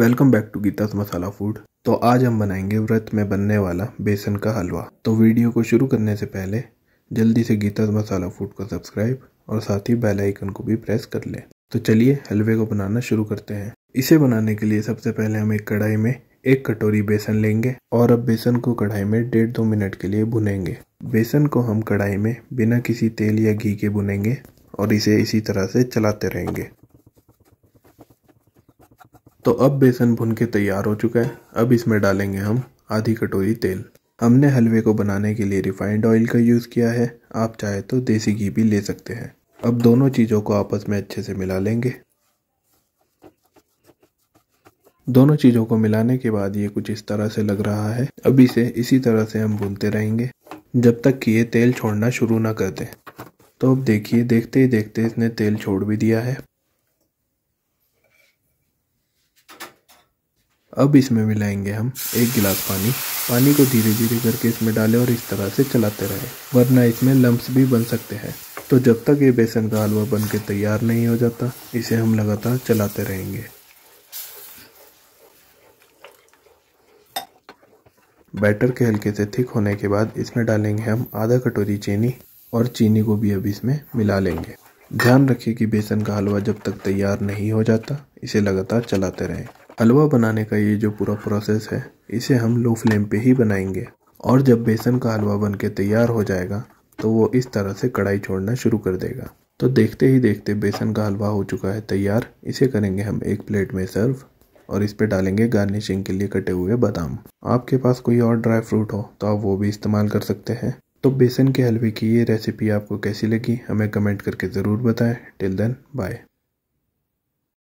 welcome back to Geeta masala food तो आज हम बनाएंगे व्रत में बनने वाला बेसन का हलवा तो वीडियो को शुरू करने से पहले जल्दी से गीता मसाला फूड को सब्सक्राइब और साथ ही बेल आइकन को भी प्रेस कर लें तो चलिए हलवे को बनाना शुरू करते हैं इसे बनाने के लिए सबसे पहले हम एक कढ़ाई में एक कटोरी बेसन लेंगे और अब बेसन को कढ़ाई में डेढ़ दो मिनट के लिए भुनेंगे बेसन को हम कढ़ाई में बिना किसी तेल या घी के भुनेंगे और इसे इसी तरह से चलाते रहेंगे तो अब बेसन भुन के तैयार हो चुका है अब इसमें डालेंगे हम आधी कटोरी तेल हमने हलवे को बनाने के लिए रिफाइंड ऑयल का यूज़ किया है आप चाहे तो देसी घी भी ले सकते हैं अब दोनों चीज़ों को आपस में अच्छे से मिला लेंगे दोनों चीज़ों को मिलाने के बाद ये कुछ इस तरह से लग रहा है अब इसे इसी तरह से हम भूनते रहेंगे जब तक कि ये तेल छोड़ना शुरू ना कर दें तो अब देखिए देखते ही देखते इसने तेल छोड़ भी दिया है अब इसमें मिलाएंगे हम एक गिलास पानी पानी को धीरे धीरे करके इसमें डालें और इस तरह से चलाते रहें वरना इसमें लम्ब भी बन सकते हैं तो जब तक ये बेसन का हलवा बन के तैयार नहीं हो जाता इसे हम लगातार चलाते रहेंगे बैटर के हल्के से थिक होने के बाद इसमें डालेंगे हम आधा कटोरी चीनी और चीनी को भी अब इसमें मिला लेंगे ध्यान रखिए कि बेसन का हलवा जब तक तैयार नहीं हो जाता इसे लगातार चलाते रहें हलवा बनाने का ये जो पूरा प्रोसेस है इसे हम लो फ्लेम पे ही बनाएंगे और जब बेसन का हलवा बन के तैयार हो जाएगा तो वो इस तरह से कढ़ाई छोड़ना शुरू कर देगा तो देखते ही देखते बेसन का हलवा हो चुका है तैयार इसे करेंगे हम एक प्लेट में सर्व और इस पे डालेंगे गार्निशिंग के लिए कटे हुए बादाम आपके पास कोई और ड्राई फ्रूट हो तो आप वो भी इस्तेमाल कर सकते हैं तो बेसन के हलवे की ये रेसिपी आपको कैसी लगी हमें कमेंट करके ज़रूर बताएं टिल देन बाय